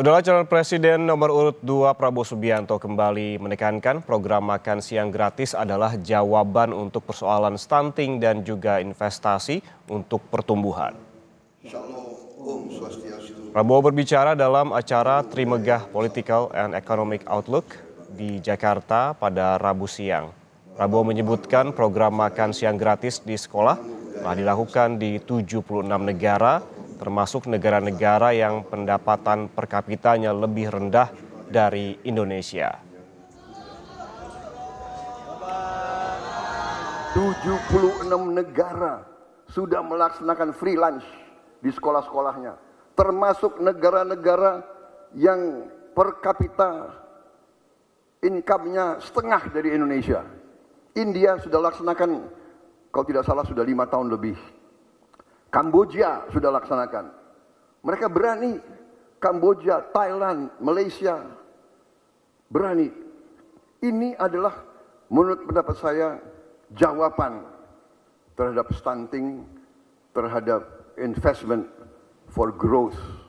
Saudara calon presiden nomor urut 2 Prabowo Subianto kembali menekankan program makan siang gratis adalah jawaban untuk persoalan stunting dan juga investasi untuk pertumbuhan. Prabowo berbicara dalam acara Trimegah Political and Economic Outlook di Jakarta pada Rabu siang. Prabowo menyebutkan program makan siang gratis di sekolah telah dilakukan di 76 negara termasuk negara-negara yang pendapatan per kapitanya lebih rendah dari Indonesia. 76 negara sudah melaksanakan free lunch di sekolah-sekolahnya, termasuk negara-negara yang per kapita income-nya setengah dari Indonesia. India sudah laksanakan, kalau tidak salah sudah lima tahun lebih Kamboja sudah laksanakan. Mereka berani. Kamboja, Thailand, Malaysia. Berani. Ini adalah menurut pendapat saya jawaban terhadap stunting, terhadap investment for growth.